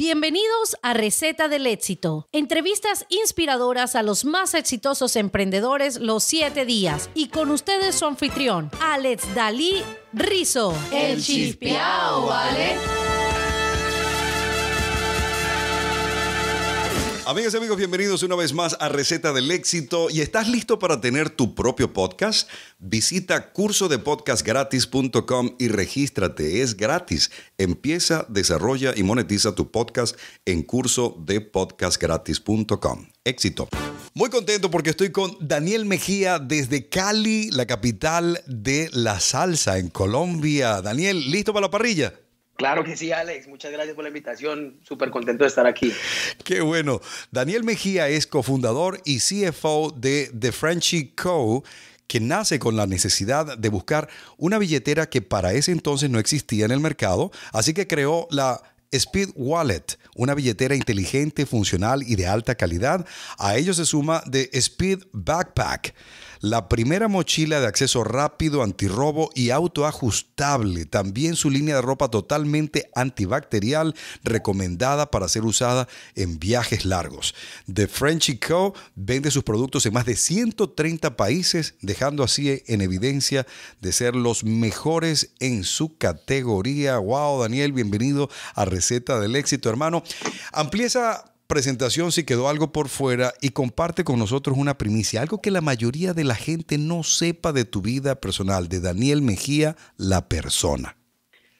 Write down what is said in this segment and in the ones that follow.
Bienvenidos a Receta del Éxito. Entrevistas inspiradoras a los más exitosos emprendedores los siete días. Y con ustedes su anfitrión, Alex Dalí Rizo. El Chispiao, Alex. Amigas y amigos, bienvenidos una vez más a Receta del Éxito. ¿Y estás listo para tener tu propio podcast? Visita cursodepodcastgratis.com y regístrate. Es gratis. Empieza, desarrolla y monetiza tu podcast en cursodepodcastgratis.com. Éxito. Muy contento porque estoy con Daniel Mejía desde Cali, la capital de la salsa en Colombia. Daniel, ¿listo para la parrilla? Claro que sí, Alex. Muchas gracias por la invitación. Súper contento de estar aquí. Qué bueno. Daniel Mejía es cofundador y CFO de The Frenchie Co., que nace con la necesidad de buscar una billetera que para ese entonces no existía en el mercado, así que creó la Speed Wallet, una billetera inteligente, funcional y de alta calidad. A ello se suma The Speed Backpack, la primera mochila de acceso rápido, antirrobo y autoajustable. También su línea de ropa totalmente antibacterial, recomendada para ser usada en viajes largos. The Frenchy Co. vende sus productos en más de 130 países, dejando así en evidencia de ser los mejores en su categoría. ¡Wow, Daniel! Bienvenido a receta del éxito, hermano. Amplíe esa presentación si quedó algo por fuera y comparte con nosotros una primicia, algo que la mayoría de la gente no sepa de tu vida personal, de Daniel Mejía, la persona.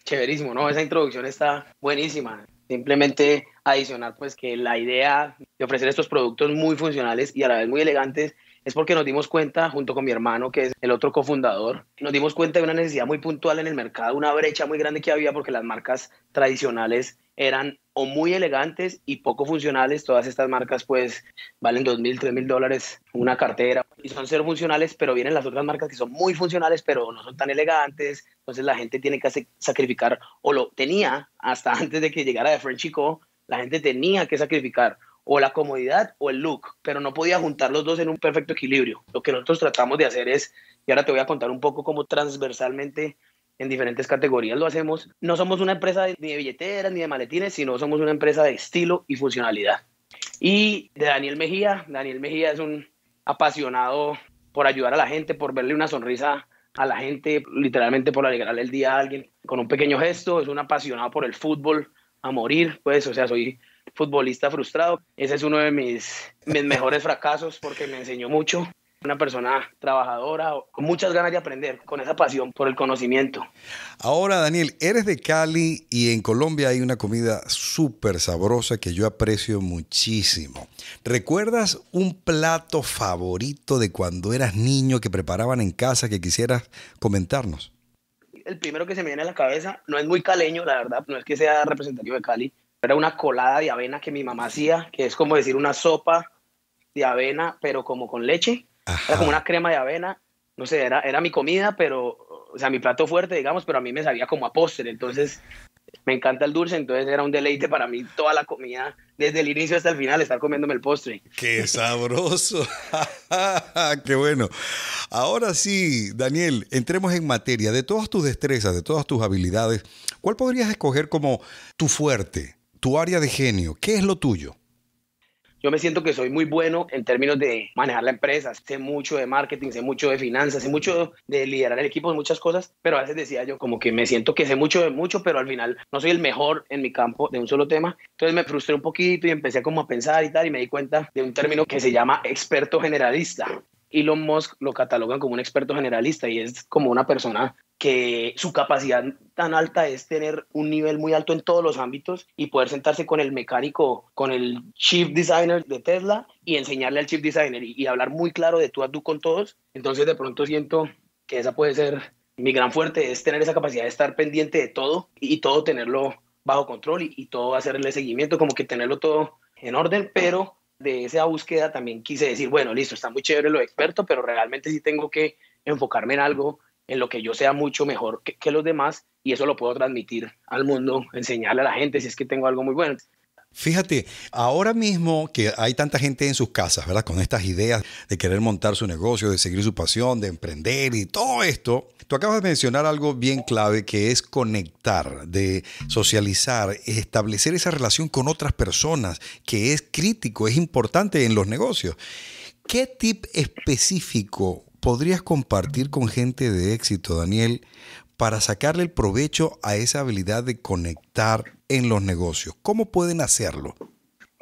Chéverísimo, ¿no? Esa introducción está buenísima. Simplemente adicionar pues que la idea de ofrecer estos productos muy funcionales y a la vez muy elegantes es porque nos dimos cuenta, junto con mi hermano, que es el otro cofundador, nos dimos cuenta de una necesidad muy puntual en el mercado, una brecha muy grande que había porque las marcas tradicionales eran o muy elegantes y poco funcionales. Todas estas marcas pues valen 2.000, 3.000 dólares una cartera y son ser funcionales, pero vienen las otras marcas que son muy funcionales, pero no son tan elegantes. Entonces la gente tiene que sacrificar, o lo tenía hasta antes de que llegara de French Chico, la gente tenía que sacrificar o la comodidad o el look, pero no podía juntar los dos en un perfecto equilibrio. Lo que nosotros tratamos de hacer es, y ahora te voy a contar un poco cómo transversalmente en diferentes categorías lo hacemos, no somos una empresa ni de billeteras ni de maletines, sino somos una empresa de estilo y funcionalidad. Y de Daniel Mejía, Daniel Mejía es un apasionado por ayudar a la gente, por verle una sonrisa a la gente, literalmente por alegrarle el día a alguien con un pequeño gesto, es un apasionado por el fútbol a morir, pues, o sea, soy futbolista frustrado. Ese es uno de mis, mejores fracasos porque me enseñó mucho. Una persona trabajadora, con muchas ganas de aprender, con esa pasión por el conocimiento. Ahora, Daniel, eres de Cali y en Colombia hay una comida súper sabrosa que yo aprecio muchísimo. ¿Recuerdas un plato favorito de cuando eras niño que preparaban en casa que quisieras comentarnos? el primero que se me viene a la cabeza, no es muy caleño, la verdad, no es que sea representativo de Cali, era una colada de avena que mi mamá hacía, que es como decir una sopa de avena, pero como con leche. Era como una crema de avena. No sé, era, era mi comida, pero, o sea, mi plato fuerte, digamos, pero a mí me sabía como a postre. Entonces, me encanta el dulce, entonces era un deleite para mí toda la comida, desde el inicio hasta el final, estar comiéndome el postre. ¡Qué sabroso! ¡Qué bueno! Ahora sí, Daniel, entremos en materia. De todas tus destrezas, de todas tus habilidades, ¿cuál podrías escoger como tu fuerte? tu área de genio, ¿qué es lo tuyo? Yo me siento que soy muy bueno en términos de manejar la empresa, sé mucho de marketing, sé mucho de finanzas, sé mucho de liderar el equipo, de muchas cosas, pero a veces decía yo como que me siento que sé mucho de mucho, pero al final no soy el mejor en mi campo de un solo tema. Entonces me frustré un poquito y empecé como a pensar y tal y me di cuenta de un término que se llama experto generalista. Elon Musk lo catalogan como un experto generalista y es como una persona que su capacidad tan alta es tener un nivel muy alto en todos los ámbitos y poder sentarse con el mecánico, con el chief designer de Tesla y enseñarle al chief designer y, hablar muy claro de tú a tú con todos. Entonces de pronto siento que esa puede ser mi gran fuerte, es tener esa capacidad de estar pendiente de todo y, todo tenerlo bajo control y todo hacerle seguimiento, como que tenerlo todo en orden, pero de esa búsqueda también quise decir, bueno, listo, está muy chévere lo experto, pero realmente sí tengo que enfocarme en algo en lo que yo sea mucho mejor que, que, los demás y eso lo puedo transmitir al mundo, enseñarle a la gente si es que tengo algo muy bueno. Fíjate, ahora mismo que hay tanta gente en sus casas, ¿verdad? Con estas ideas de querer montar su negocio, de seguir su pasión, de emprender y todo esto, tú acabas de mencionar algo bien clave que es conectar, de socializar, establecer esa relación con otras personas, que es crítico, es importante en los negocios. ¿Qué tip específico podrías compartir con gente de éxito, Daniel, para sacarle el provecho a esa habilidad de conectar en los negocios? ¿Cómo pueden hacerlo?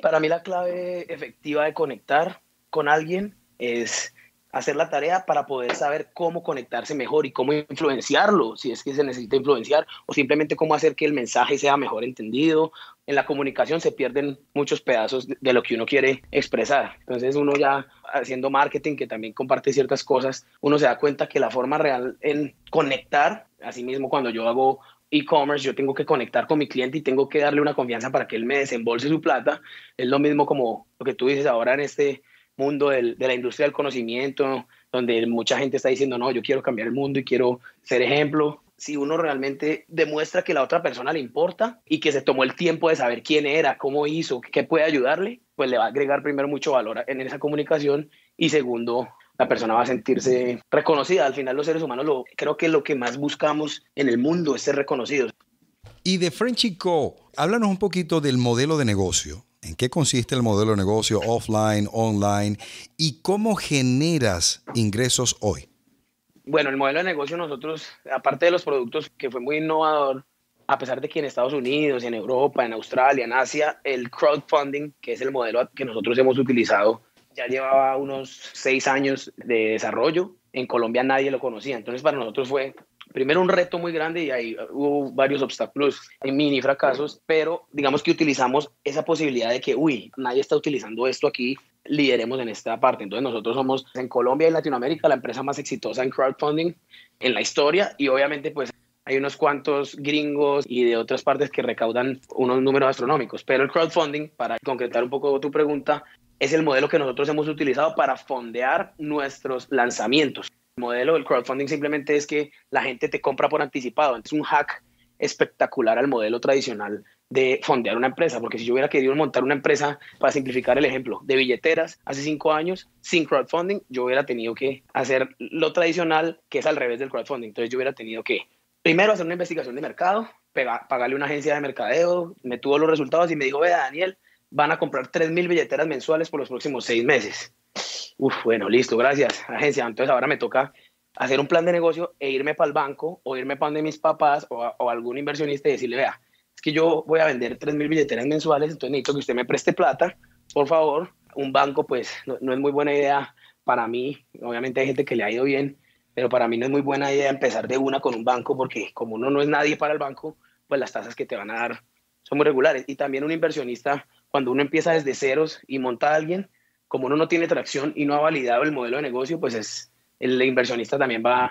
Para mí la clave efectiva de conectar con alguien es hacer la tarea para poder saber cómo conectarse mejor y cómo influenciarlo, si es que se necesita influenciar, o simplemente cómo hacer que el mensaje sea mejor entendido. En la comunicación se pierden muchos pedazos de lo que uno quiere expresar. Entonces uno ya haciendo marketing, que también comparte ciertas cosas, uno se da cuenta que la forma real en conectar, así mismo cuando yo hago e-commerce, yo tengo que conectar con mi cliente y tengo que darle una confianza para que él me desembolse su plata. Es lo mismo como lo que tú dices ahora en este mundo del, de la industria del conocimiento, donde mucha gente está diciendo, no, yo quiero cambiar el mundo y quiero ser ejemplo. Si uno realmente demuestra que la otra persona le importa y que se tomó el tiempo de saber quién era, cómo hizo, qué puede ayudarle, pues le va a agregar primero mucho valor en esa comunicación y segundo, la persona va a sentirse reconocida. Al final los seres humanos lo, creo que lo que más buscamos en el mundo es ser reconocidos. Y de Frenchy Co, háblanos un poquito del modelo de negocio en qué consiste el modelo de negocio offline, online y cómo generas ingresos hoy. Bueno, el modelo de negocio nosotros, aparte de los productos que fue muy innovador, a pesar de que en Estados Unidos, en Europa, en Australia, en Asia, el crowdfunding, que es el modelo que nosotros hemos utilizado, ya llevaba unos seis años de desarrollo. En Colombia nadie lo conocía, entonces para nosotros fue primero un reto muy grande y ahí uh, hubo varios obstáculos y mini fracasos, pero digamos que utilizamos esa posibilidad de que, uy, nadie está utilizando esto aquí, lideremos en esta parte. Entonces nosotros somos en Colombia y Latinoamérica la empresa más exitosa en crowdfunding en la historia y obviamente pues hay unos cuantos gringos y de otras partes que recaudan unos números astronómicos, pero el crowdfunding, para concretar un poco tu pregunta, es el modelo que nosotros hemos utilizado para fondear nuestros lanzamientos modelo del crowdfunding simplemente es que la gente te compra por anticipado. Es un hack espectacular al modelo tradicional de fondear una empresa, porque si yo hubiera querido montar una empresa, para simplificar el ejemplo, de billeteras hace cinco años, sin crowdfunding, yo hubiera tenido que hacer lo tradicional, que es al revés del crowdfunding. Entonces yo hubiera tenido que primero hacer una investigación de mercado, pagarle a una agencia de mercadeo, me tuvo los resultados y me dijo, vea Daniel, van a comprar 3.000 billeteras mensuales por los próximos seis meses. Uf, bueno, listo, gracias, agencia. Entonces ahora me toca hacer un plan de negocio e irme para el banco o irme para donde mis papás o, algún inversionista y decirle, vea, es que yo voy a vender 3.000 billeteras mensuales, entonces necesito que usted me preste plata, por favor. Un banco, pues, no es muy buena idea para mí. Obviamente hay gente que le ha ido bien, pero para mí no es muy buena idea empezar de una con un banco porque como uno no es nadie para el banco, pues las tasas que te van a dar son muy regulares. Y también un inversionista cuando uno empieza desde ceros y monta a alguien, como uno no tiene tracción y no ha validado el modelo de negocio, pues es, el inversionista también va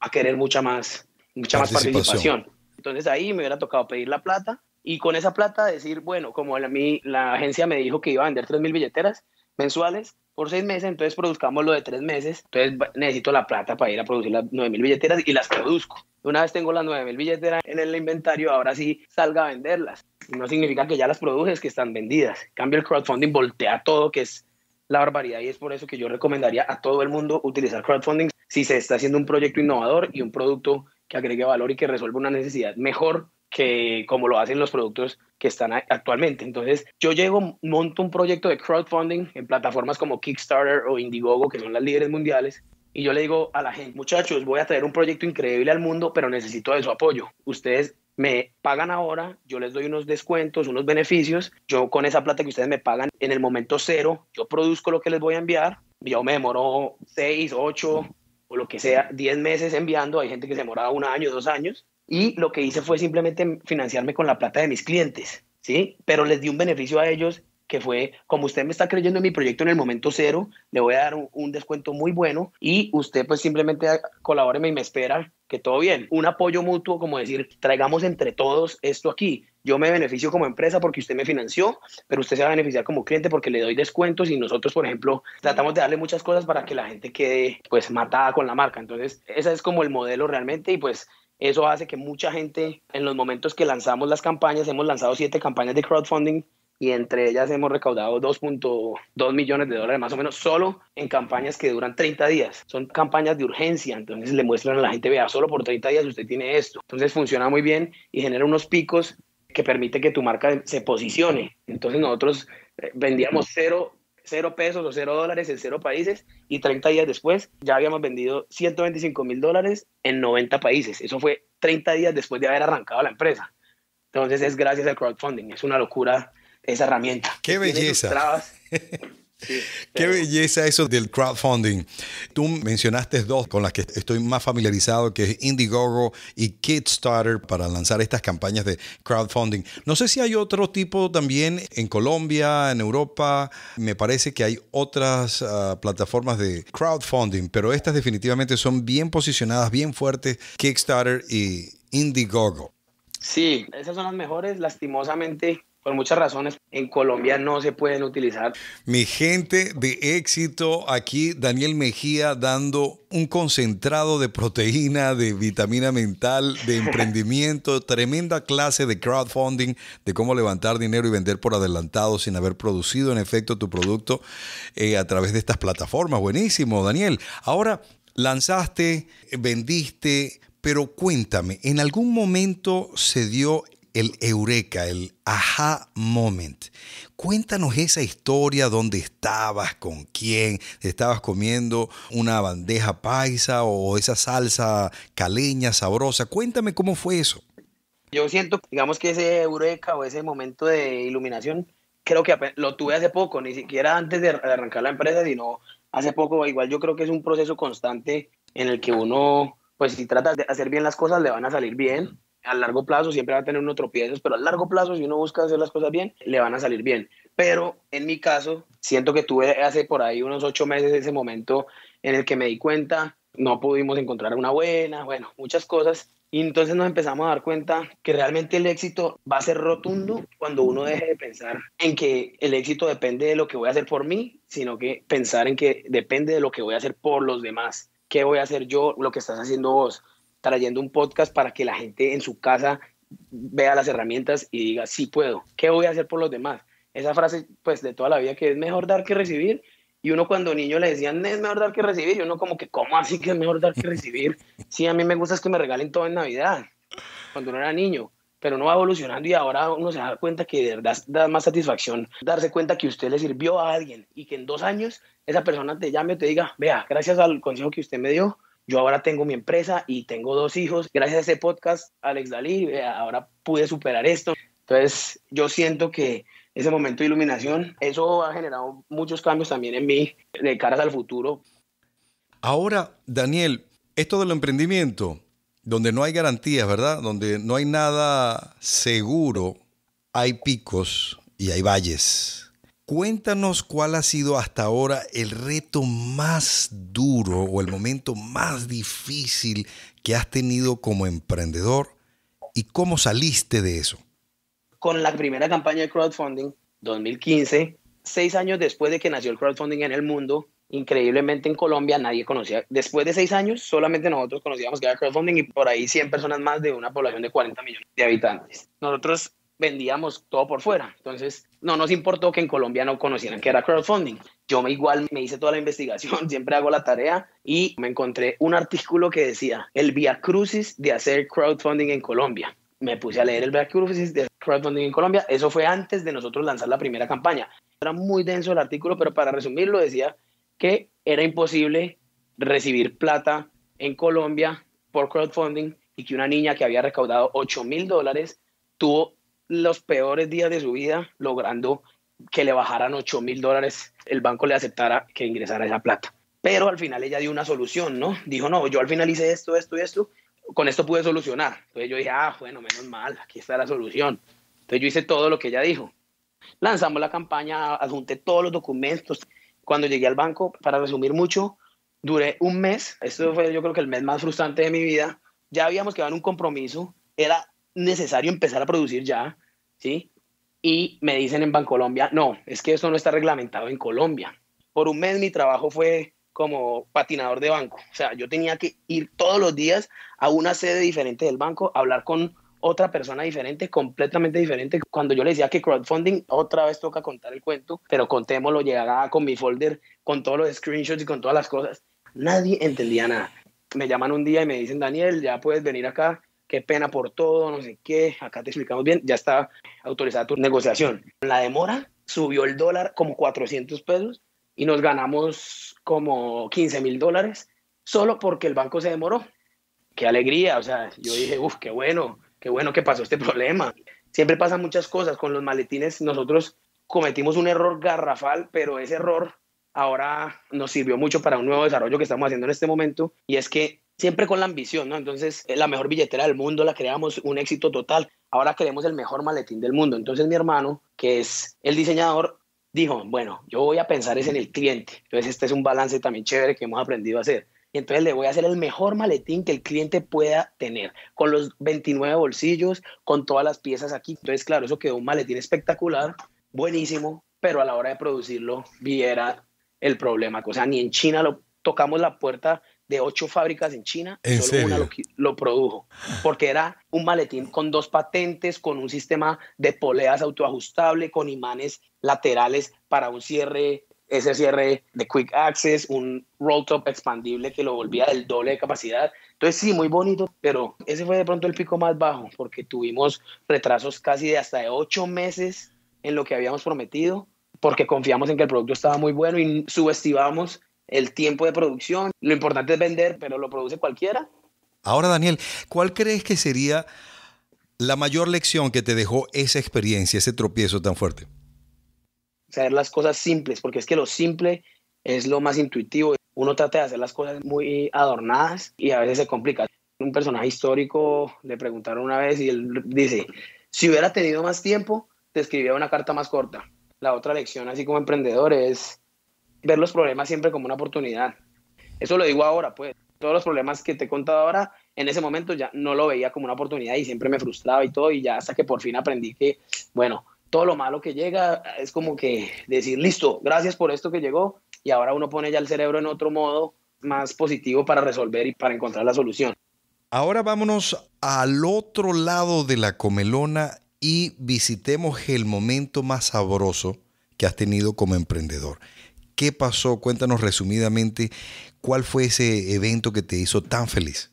a querer mucha más, mucha participación. más participación. Entonces ahí me hubiera tocado pedir la plata y con esa plata decir, bueno, como a mí la agencia me dijo que iba a vender 3.000 billeteras mensuales, por seis meses, entonces produzcamos lo de tres meses, entonces necesito la plata para ir a producir las 9.000 billeteras y las produzco. Una vez tengo las 9.000 billeteras en el inventario, ahora sí salga a venderlas. No significa que ya las produces, que están vendidas. Cambia cambio, el crowdfunding voltea todo, que es la barbaridad y es por eso que yo recomendaría a todo el mundo utilizar crowdfunding si se está haciendo un proyecto innovador y un producto que agregue valor y que resuelva una necesidad mejor que como lo hacen los productos que están actualmente. Entonces, yo llego, monto un proyecto de crowdfunding en plataformas como Kickstarter o Indiegogo, que son las líderes mundiales, y yo le digo a la gente, muchachos, voy a traer un proyecto increíble al mundo, pero necesito de su apoyo. Ustedes me pagan ahora, yo les doy unos descuentos, unos beneficios, yo con esa plata que ustedes me pagan en el momento cero, yo produzco lo que les voy a enviar, yo me demoro seis, ocho, o lo que sea, diez meses enviando, hay gente que se demora un año, dos años, y lo que hice fue simplemente financiarme con la plata de mis clientes, ¿sí? Pero les di un beneficio a ellos que fue, como usted me está creyendo en mi proyecto en el momento cero, le voy a dar un, descuento muy bueno y usted pues simplemente colaboreme y me espera que todo bien. Un apoyo mutuo, como decir, traigamos entre todos esto aquí. Yo me beneficio como empresa porque usted me financió, pero usted se va a beneficiar como cliente porque le doy descuentos y nosotros, por ejemplo, tratamos de darle muchas cosas para que la gente quede pues matada con la marca. Entonces, ese es como el modelo realmente y pues eso hace que mucha gente, en los momentos que lanzamos las campañas, hemos lanzado siete campañas de crowdfunding y entre ellas hemos recaudado 2.2 millones de dólares más o menos solo en campañas que duran 30 días. Son campañas de urgencia, entonces le muestran a la gente, vea, solo por 30 días usted tiene esto. Entonces funciona muy bien y genera unos picos que permite que tu marca se posicione. Entonces nosotros eh, vendíamos cero cero pesos o cero dólares en cero países y 30 días después ya habíamos vendido 125 mil dólares en 90 países. Eso fue 30 días después de haber arrancado la empresa. Entonces es gracias al crowdfunding, es una locura esa herramienta. ¡Qué belleza! Qué belleza eso del crowdfunding. Tú mencionaste dos con las que estoy más familiarizado, que es Indiegogo y Kickstarter para lanzar estas campañas de crowdfunding. No sé si hay otro tipo también en Colombia, en Europa. Me parece que hay otras ah, plataformas de crowdfunding, pero estas definitivamente son bien posicionadas, bien fuertes, Kickstarter y Indiegogo. Sí, esas son las mejores, lastimosamente por muchas razones en Colombia no se pueden utilizar. Mi gente de éxito, aquí Daniel Mejía dando un concentrado de proteína, de vitamina mental, de emprendimiento, tremenda clase de crowdfunding, de cómo levantar dinero y vender por adelantado sin haber producido en efecto tu producto eh, a través de estas plataformas. Buenísimo, Daniel. Ahora lanzaste, vendiste, pero cuéntame, ¿en algún momento se dio el eureka, el aha moment. Cuéntanos esa historia dónde estabas, con quién, estabas comiendo una bandeja paisa o esa salsa caleña sabrosa. Cuéntame cómo fue eso. Yo siento, digamos que ese eureka o ese momento de iluminación, creo que lo tuve hace poco, ni siquiera antes de arrancar la empresa, sino hace poco. Igual yo creo que es un proceso constante en el que uno, pues si tratas de hacer bien las cosas, le van a salir bien a largo plazo siempre va a tener unos tropiezos, pero a largo plazo, si uno busca hacer las cosas bien, le van a salir bien. Pero en mi caso, siento que tuve hace por ahí unos ocho meses ese momento en el que me di cuenta, no pudimos encontrar una buena, bueno, muchas cosas. Y entonces nos empezamos a dar cuenta que realmente el éxito va a ser rotundo cuando uno deje de pensar en que el éxito depende de lo que voy a hacer por mí, sino que pensar en que depende de lo que voy a hacer por los demás. ¿Qué voy a hacer yo? Lo que estás haciendo vos trayendo un podcast para que la gente en su casa vea las herramientas y diga, sí puedo, ¿qué voy a hacer por los demás? Esa frase, pues, de toda la vida que es mejor dar que recibir. Y uno cuando niño le decían, es mejor dar que recibir. Y uno como que, ¿cómo así que es mejor dar que recibir? Sí, a mí me gusta es que me regalen todo en Navidad, cuando uno era niño. Pero uno va evolucionando y ahora uno se da cuenta que de verdad da más satisfacción darse cuenta que usted le sirvió a alguien y que en dos años esa persona te llame y te diga, vea, gracias al consejo que usted me dio, yo ahora tengo mi empresa y tengo dos hijos. Gracias a ese podcast, Alex Dalí, eh, ahora pude superar esto. Entonces, yo siento que ese momento de iluminación, eso ha generado muchos cambios también en mí de caras al futuro. Ahora, Daniel, esto del emprendimiento, donde no hay garantías, ¿verdad? Donde no hay nada seguro, hay picos y hay valles. Cuéntanos cuál ha sido hasta ahora el reto más duro o el momento más difícil que has tenido como emprendedor y cómo saliste de eso. Con la primera campaña de crowdfunding, 2015, seis años después de que nació el crowdfunding en el mundo, increíblemente en Colombia nadie conocía, después de seis años solamente nosotros conocíamos que era crowdfunding y por ahí 100 personas más de una población de 40 millones de habitantes. Nosotros vendíamos todo por fuera. Entonces, no nos importó que en Colombia no conocieran que era crowdfunding. Yo me igual me hice toda la investigación, siempre hago la tarea y me encontré un artículo que decía el via crucis de hacer crowdfunding en Colombia. Me puse a leer el via crucis de crowdfunding en Colombia. Eso fue antes de nosotros lanzar la primera campaña. Era muy denso el artículo, pero para resumirlo decía que era imposible recibir plata en Colombia por crowdfunding y que una niña que había recaudado 8 mil dólares tuvo los peores días de su vida logrando que le bajaran 8 mil dólares, el banco le aceptara que ingresara esa plata. Pero al final ella dio una solución, ¿no? Dijo, no, yo al final hice esto, esto y esto, con esto pude solucionar. Entonces yo dije, ah, bueno, menos mal, aquí está la solución. Entonces yo hice todo lo que ella dijo. Lanzamos la campaña, adjunté todos los documentos. Cuando llegué al banco, para resumir mucho, duré un mes, esto fue yo creo que el mes más frustrante de mi vida, ya habíamos quedado en un compromiso, era necesario empezar a producir ya, ¿sí? Y me dicen en Colombia, no, es que eso no está reglamentado en Colombia. Por un mes mi trabajo fue como patinador de banco. O sea, yo tenía que ir todos los días a una sede diferente del banco, hablar con otra persona diferente, completamente diferente. Cuando yo le decía que crowdfunding, otra vez toca contar el cuento, pero contémoslo, llegaba con mi folder, con todos los screenshots y con todas las cosas. Nadie entendía nada. Me llaman un día y me dicen, Daniel, ya puedes venir acá qué pena por todo, no sé qué, acá te explicamos bien, ya está autorizada tu negociación. La demora subió el dólar como 400 pesos y nos ganamos como 15 mil dólares solo porque el banco se demoró. Qué alegría, o sea, yo dije, uff, qué bueno, qué bueno que pasó este problema. Siempre pasan muchas cosas con los maletines, nosotros cometimos un error garrafal, pero ese error ahora nos sirvió mucho para un nuevo desarrollo que estamos haciendo en este momento y es que siempre con la ambición, ¿no? Entonces, eh, la mejor billetera del mundo la creamos, un éxito total. Ahora queremos el mejor maletín del mundo. Entonces, mi hermano, que es el diseñador, dijo, bueno, yo voy a pensar es en el cliente. Entonces, este es un balance también chévere que hemos aprendido a hacer. Y entonces le voy a hacer el mejor maletín que el cliente pueda tener, con los 29 bolsillos, con todas las piezas aquí. Entonces, claro, eso quedó un maletín espectacular, buenísimo, pero a la hora de producirlo, viera el problema. O sea, ni en China lo tocamos la puerta de ocho fábricas en China, solo una lo, produjo, porque era un maletín con dos patentes, con un sistema de poleas autoajustable, con imanes laterales para un cierre, ese cierre de quick access, un roll top expandible que lo volvía del doble de capacidad. Entonces sí, muy bonito, pero ese fue de pronto el pico más bajo, porque tuvimos retrasos casi de hasta de ocho meses en lo que habíamos prometido porque confiamos en que el producto estaba muy bueno y subestimamos el tiempo de producción. Lo importante es vender, pero lo produce cualquiera. Ahora, Daniel, ¿cuál crees que sería la mayor lección que te dejó esa experiencia, ese tropiezo tan fuerte? Saber las cosas simples, porque es que lo simple es lo más intuitivo. Uno trata de hacer las cosas muy adornadas y a veces se complica. Un personaje histórico le preguntaron una vez y él dice, si hubiera tenido más tiempo, te escribía una carta más corta. La otra lección, así como emprendedor, es ver los problemas siempre como una oportunidad. Eso lo digo ahora, pues. Todos los problemas que te he contado ahora, en ese momento ya no lo veía como una oportunidad y siempre me frustraba y todo. Y ya hasta que por fin aprendí que, bueno, todo lo malo que llega es como que decir, listo, gracias por esto que llegó. Y ahora uno pone ya el cerebro en otro modo más positivo para resolver y para encontrar la solución. Ahora vámonos al otro lado de la comelona y visitemos el momento más sabroso que has tenido como emprendedor. ¿Qué pasó? Cuéntanos resumidamente, ¿cuál fue ese evento que te hizo tan feliz?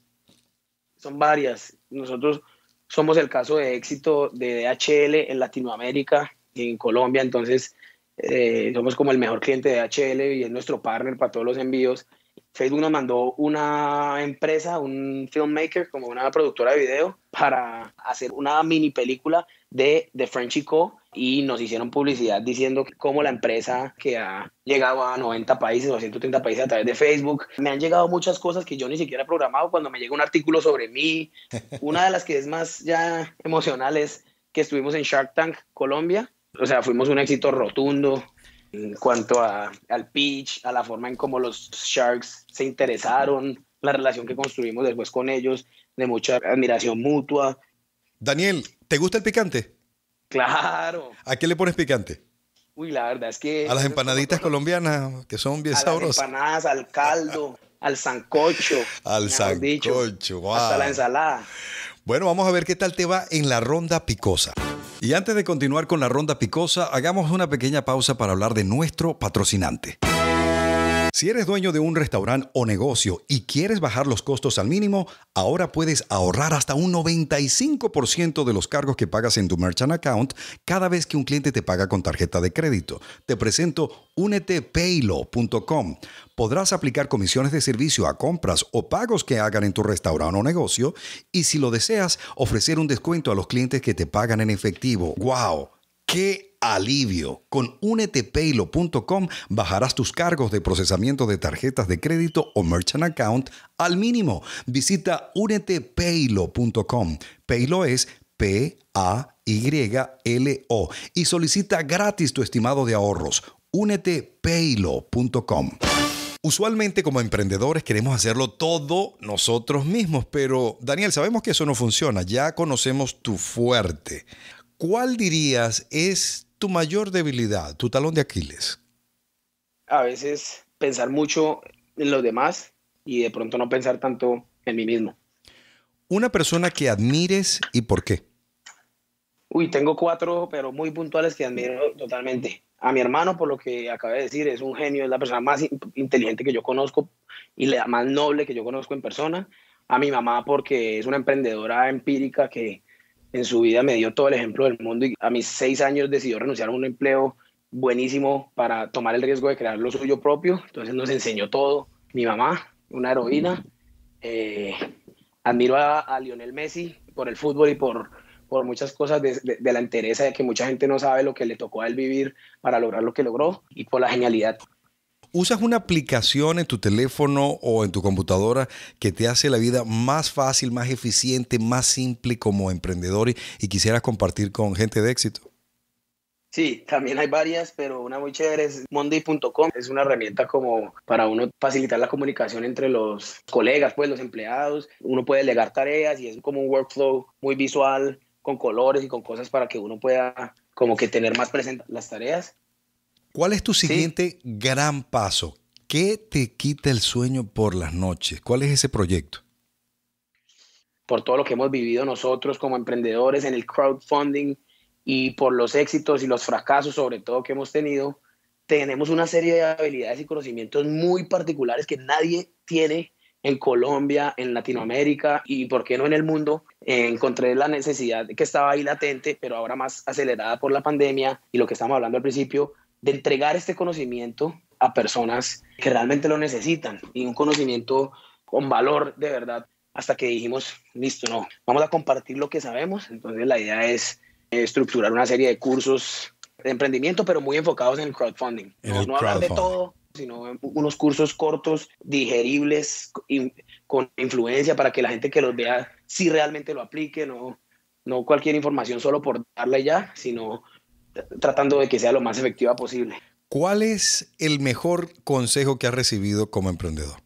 Son varias. Nosotros somos el caso de éxito de DHL en Latinoamérica y en Colombia, entonces eh, somos como el mejor cliente de DHL y es nuestro partner para todos los envíos. Facebook nos mandó una empresa, un filmmaker, como una productora de video, para hacer una mini película de The Frenchy Co. y nos hicieron publicidad diciendo Como la empresa que ha llegado a 90 países o 130 países a través de Facebook. Me han llegado muchas cosas que yo ni siquiera he programado cuando me llega un artículo sobre mí. Una de las que es más ya emocional es que estuvimos en Shark Tank Colombia. O sea, fuimos un éxito rotundo en cuanto a, al pitch, a la forma en cómo los Sharks se interesaron, la relación que construimos después con ellos, de mucha admiración mutua. Daniel, ¿Te gusta el picante? Claro. ¿A qué le pones picante? Uy, la verdad es que... A las empanaditas colombianas, que son bien a Las empanadas, al caldo, al sancocho. Al sancocho, Hasta la ensalada. Bueno, vamos a ver qué tal te va en la ronda picosa. Y antes de continuar con la ronda picosa, hagamos una pequeña pausa para hablar de nuestro patrocinante. Si eres dueño de un restaurante o negocio y quieres bajar los costos al mínimo, ahora puedes ahorrar hasta un 95% de los cargos que pagas en tu merchant account cada vez que un cliente te paga con tarjeta de crédito. Te presento unetepaylo.com. Podrás aplicar comisiones de servicio a compras o pagos que hagan en tu restaurante o negocio y si lo deseas, ofrecer un descuento a los clientes que te pagan en efectivo. ¡Wow! ¡Qué alivio. Con unetepaylo.com bajarás tus cargos de procesamiento de tarjetas de crédito o merchant account al mínimo. Visita unetepaylo.com. Paylo es P A Y L O y solicita gratis tu estimado de ahorros. unetepaylo.com. Usualmente como emprendedores queremos hacerlo todo nosotros mismos, pero Daniel, sabemos que eso no funciona, ya conocemos tu fuerte. ¿Cuál dirías es tu mayor debilidad, tu talón de Aquiles? A veces pensar mucho en los demás y de pronto no pensar tanto en mí mismo. Una persona que admires y por qué. Uy, tengo cuatro, pero muy puntuales que admiro totalmente. A mi hermano, por lo que acabé de decir, es un genio, es la persona más inteligente que yo conozco y la más noble que yo conozco en persona. A mi mamá, porque es una emprendedora empírica que en su vida me dio todo el ejemplo del mundo y a mis seis años decidió renunciar a un empleo buenísimo para tomar el riesgo de crear lo suyo propio. Entonces nos enseñó todo. Mi mamá, una heroína. Eh, admiro a, Lionel Messi por el fútbol y por, por muchas cosas de, la entereza de que mucha gente no sabe lo que le tocó a él vivir para lograr lo que logró y por la genialidad ¿Usas una aplicación en tu teléfono o en tu computadora que te hace la vida más fácil, más eficiente, más simple como emprendedor y, quisieras compartir con gente de éxito? Sí, también hay varias, pero una muy chévere es monday.com. Es una herramienta como para uno facilitar la comunicación entre los colegas, pues los empleados. Uno puede delegar tareas y es como un workflow muy visual, con colores y con cosas para que uno pueda como que tener más presentes las tareas. ¿Cuál es tu siguiente gran paso? ¿Qué te quita el sueño por las noches? ¿Cuál es ese proyecto? Por todo lo que hemos vivido nosotros como emprendedores en el crowdfunding y por los éxitos y los fracasos sobre todo que hemos tenido, tenemos una serie de habilidades y conocimientos muy particulares que nadie tiene en Colombia, en Latinoamérica y, ¿por qué no en el mundo? encontré la necesidad que estaba ahí latente, pero ahora más acelerada por la pandemia y lo que estamos hablando al principio, de entregar este conocimiento a personas que realmente lo necesitan y un conocimiento con valor de verdad hasta que dijimos, listo, no, vamos a compartir lo que sabemos. Entonces la idea es eh, estructurar una serie de cursos de emprendimiento, pero muy enfocados en el crowdfunding. no, hablar de todo, sino unos cursos cortos, digeribles, con influencia para que la gente que los vea si realmente lo aplique, no, no cualquier información solo por darle ya, sino tratando de que sea lo más efectiva posible. ¿Cuál es el mejor consejo que has recibido como emprendedor?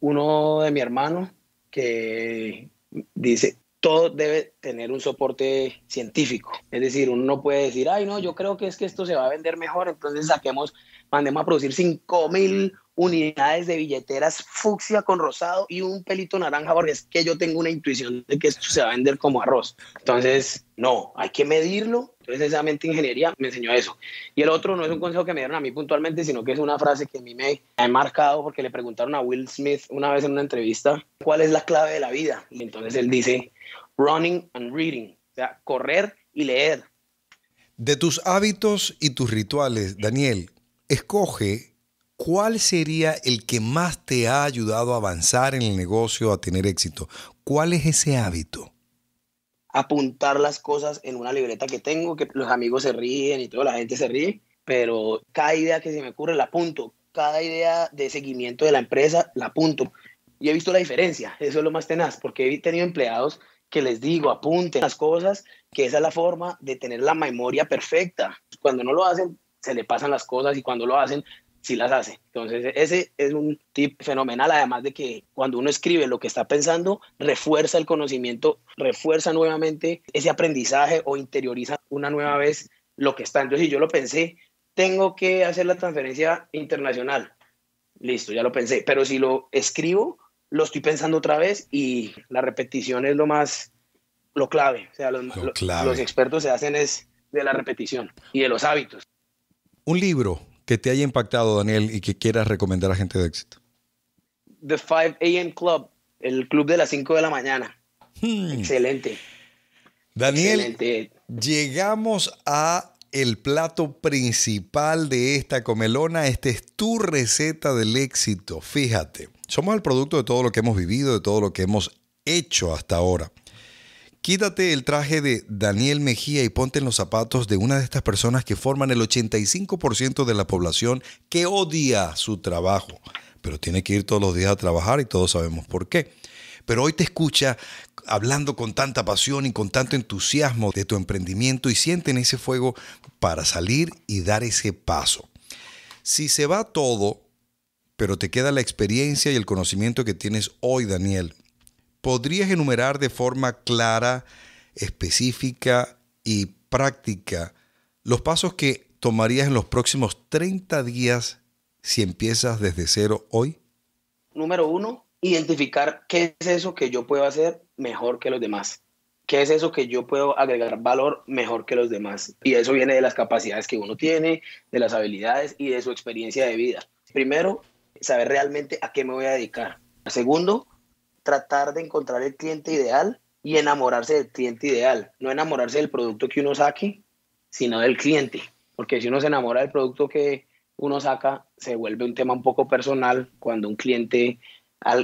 Uno de mi hermano que dice, todo debe tener un soporte científico. Es decir, uno no puede decir, ay, no, yo creo que es que esto se va a vender mejor, entonces saquemos, mandemos a producir 5 mil unidades de billeteras fucsia con rosado y un pelito naranja, porque es que yo tengo una intuición de que esto se va a vender como arroz. Entonces, no, hay que medirlo. Entonces, esa precisamente ingeniería me enseñó eso. Y el otro no es un consejo que me dieron a mí puntualmente, sino que es una frase que a mí me ha marcado porque le preguntaron a Will Smith una vez en una entrevista, ¿cuál es la clave de la vida? Y entonces él dice, running and reading, o sea, correr y leer. De tus hábitos y tus rituales, Daniel, escoge ¿cuál sería el que más te ha ayudado a avanzar en el negocio, a tener éxito? ¿Cuál es ese hábito? Apuntar las cosas en una libreta que tengo, que los amigos se ríen y toda la gente se ríe, pero cada idea que se me ocurre la apunto, cada idea de seguimiento de la empresa la apunto. Y he visto la diferencia, eso es lo más tenaz, porque he tenido empleados que les digo, apunten las cosas, que esa es la forma de tener la memoria perfecta. Cuando no lo hacen, se le pasan las cosas y cuando lo hacen, si las hace. Entonces, ese es un tip fenomenal, además de que cuando uno escribe lo que está pensando, refuerza el conocimiento, refuerza nuevamente ese aprendizaje o interioriza una nueva vez lo que está. Entonces, si yo lo pensé, tengo que hacer la transferencia internacional. Listo, ya lo pensé. Pero si lo escribo, lo estoy pensando otra vez y la repetición es lo más, lo clave. O sea, los, los expertos se hacen es de la repetición y de los hábitos. Un libro, que te haya impactado, Daniel, y que quieras recomendar a gente de éxito? The 5 AM Club, el club de las 5 de la mañana. Hmm. Excelente. Daniel, llegamos a el plato principal de esta comelona. Esta es tu receta del éxito. Fíjate, somos el producto de todo lo que hemos vivido, de todo lo que hemos hecho hasta ahora. Quítate el traje de Daniel Mejía y ponte en los zapatos de una de estas personas que forman el 85% de la población que odia su trabajo, pero tiene que ir todos los días a trabajar y todos sabemos por qué. Pero hoy te escucha hablando con tanta pasión y con tanto entusiasmo de tu emprendimiento y sienten ese fuego para salir y dar ese paso. Si se va todo, pero te queda la experiencia y el conocimiento que tienes hoy, Daniel, ¿podrías enumerar de forma clara, específica y práctica los pasos que tomarías en los próximos 30 días si empiezas desde cero hoy? Número uno, identificar qué es eso que yo puedo hacer mejor que los demás. ¿Qué es eso que yo puedo agregar valor mejor que los demás? Y eso viene de las capacidades que uno tiene, de las habilidades y de su experiencia de vida. Primero, saber realmente a qué me voy a dedicar. Segundo, tratar de encontrar el cliente ideal y enamorarse del cliente ideal. No enamorarse del producto que uno saque, sino del cliente. Porque si uno se enamora del producto que uno saca, se vuelve un tema un poco personal. Cuando un cliente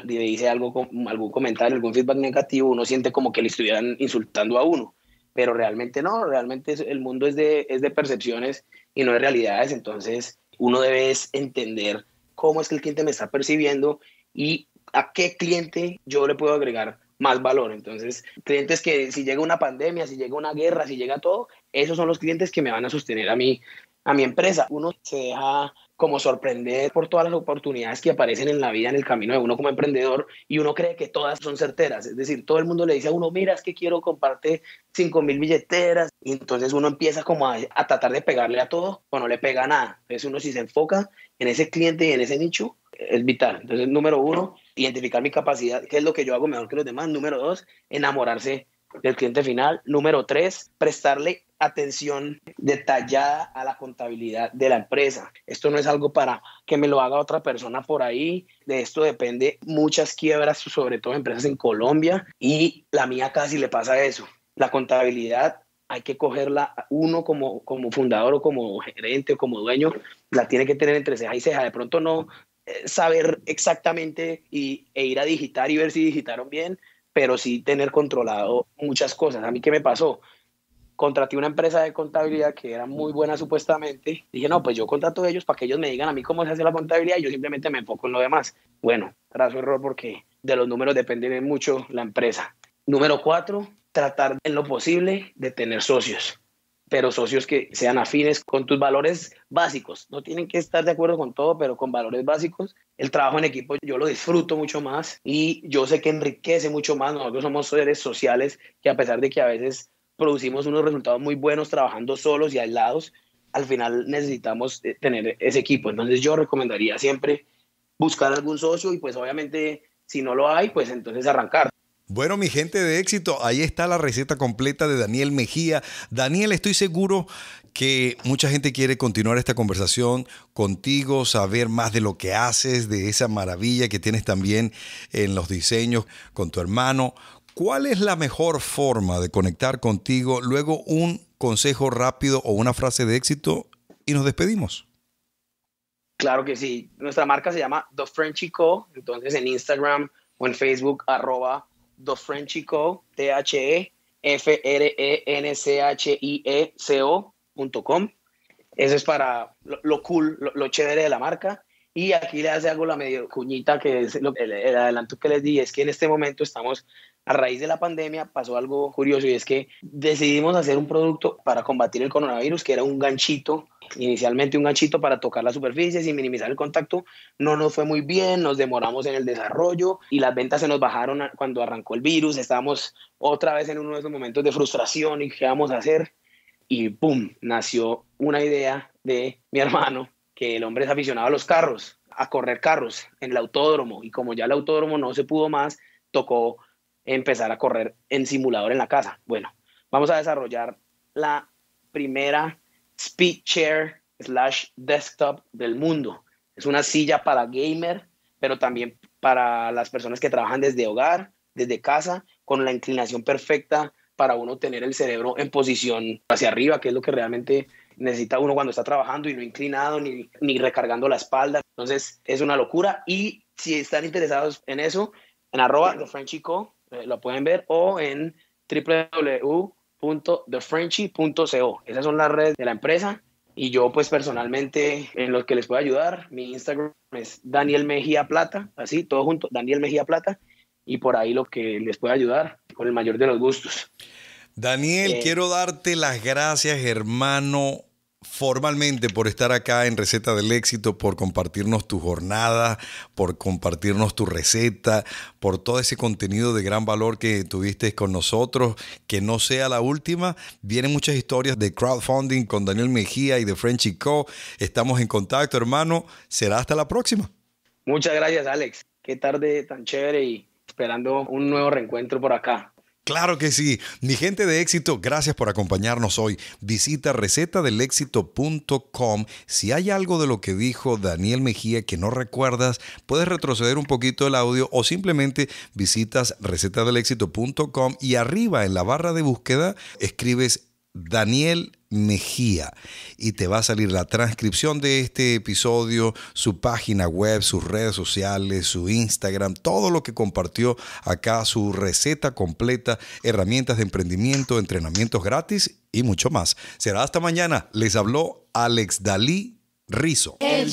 le dice algo, algún comentario, algún feedback negativo, uno siente como que le estuvieran insultando a uno. Pero realmente no, realmente el mundo es de, es de percepciones y no de realidades. Entonces uno debe entender cómo es que el cliente me está percibiendo y a qué cliente yo le puedo agregar más valor. Entonces, clientes que si llega una pandemia, si llega una guerra, si llega todo, esos son los clientes que me van a sostener a mí, a mi empresa. Uno se deja como sorprender por todas las oportunidades que aparecen en la vida, en el camino de uno como emprendedor, y uno cree que todas son certeras. Es decir, todo el mundo le dice a uno, mira, es que quiero comparte 5 mil billeteras, y entonces uno empieza como a, a, tratar de pegarle a todo, o no le pega nada. Entonces uno si se enfoca en ese cliente y en ese nicho, es vital. Entonces, número uno, identificar mi capacidad, qué es lo que yo hago mejor que los demás. Número dos, enamorarse del cliente final. Número tres, prestarle atención detallada a la contabilidad de la empresa. Esto no es algo para que me lo haga otra persona por ahí. De esto depende muchas quiebras, sobre todo empresas en Colombia, y la mía casi le pasa eso. La contabilidad hay que cogerla uno como, como fundador o como gerente o como dueño, la tiene que tener entre ceja y ceja. De pronto no eh, saber exactamente y, e ir a digitar y ver si digitaron bien, pero sí tener controlado muchas cosas. A mí qué me pasó? contraté una empresa de contabilidad que era muy buena supuestamente. Dije, no, pues yo contrato a ellos para que ellos me digan a mí cómo se hace la contabilidad y yo simplemente me enfoco en lo demás. Bueno, trazo error porque de los números depende mucho la empresa. Número cuatro, tratar en lo posible de tener socios, pero socios que sean afines con tus valores básicos. No tienen que estar de acuerdo con todo, pero con valores básicos. El trabajo en equipo yo lo disfruto mucho más y yo sé que enriquece mucho más. Nosotros somos seres sociales que a pesar de que a veces producimos unos resultados muy buenos trabajando solos y aislados, al final necesitamos eh, tener ese equipo. Entonces yo recomendaría siempre buscar algún socio y pues obviamente si no lo hay, pues entonces arrancar. Bueno, mi gente de éxito, ahí está la receta completa de Daniel Mejía. Daniel, estoy seguro que mucha gente quiere continuar esta conversación contigo, saber más de lo que haces, de esa maravilla que tienes también en los diseños con tu hermano, ¿Cuál es la mejor forma de conectar contigo? Luego un consejo rápido o una frase de éxito y nos despedimos. Claro que sí. Nuestra marca se llama The Frenchico. Entonces en Instagram o en Facebook, arroba The T-H-E-F-R-E-N-C-H-I-E-C-O.com. E e e Eso es para lo, cool, lo, chévere de la marca. Y aquí le hace algo la medio cuñita que es lo, el adelanto que les di, es que en este momento estamos a raíz de la pandemia pasó algo curioso y es que decidimos hacer un producto para combatir el coronavirus, que era un ganchito, inicialmente un ganchito para tocar las superficies y minimizar el contacto. No nos fue muy bien, nos demoramos en el desarrollo y las ventas se nos bajaron cuando arrancó el virus. Estábamos otra vez en uno de esos momentos de frustración y qué vamos a hacer. Y ¡pum! Nació una idea de mi hermano, que el hombre es aficionado a los carros, a correr carros en el autódromo. Y como ya el autódromo no se pudo más, tocó empezar a correr en simulador en la casa. Bueno, vamos a desarrollar la primera speed chair slash desktop del mundo. Es una silla para gamer, pero también para las personas que trabajan desde hogar, desde casa, con la inclinación perfecta para uno tener el cerebro en posición hacia arriba, que es lo que realmente necesita uno cuando está trabajando y no inclinado ni, recargando la espalda. Entonces es una locura y si están interesados en eso, en arroba de eh, lo pueden ver, o en www.thefrenchy.co. Esas son las redes de la empresa. Y yo, pues personalmente, en los que les puedo ayudar, mi Instagram es Daniel Mejía Plata, así, todo junto, Daniel Mejía Plata. Y por ahí lo que les puedo ayudar, con el mayor de los gustos. Daniel, eh, quiero darte las gracias, hermano formalmente por estar acá en Receta del Éxito, por compartirnos tu jornada, por compartirnos tu receta, por todo ese contenido de gran valor que tuviste con nosotros, que no sea la última. Vienen muchas historias de crowdfunding con Daniel Mejía y de Frenchy Co. Estamos en contacto, hermano. Será hasta la próxima. Muchas gracias, Alex. Qué tarde tan chévere y esperando un nuevo reencuentro por acá. Claro que sí. Mi gente de éxito, gracias por acompañarnos hoy. Visita recetadelexito.com. Si hay algo de lo que dijo Daniel Mejía que no recuerdas, puedes retroceder un poquito el audio o simplemente visitas recetadelexito.com y arriba en la barra de búsqueda escribes Daniel Mejía. Y te va a salir la transcripción de este episodio, su página web, sus redes sociales, su Instagram, todo lo que compartió acá, su receta completa, herramientas de emprendimiento, entrenamientos gratis y mucho más. Será hasta mañana. Les habló Alex Dalí Rizo. El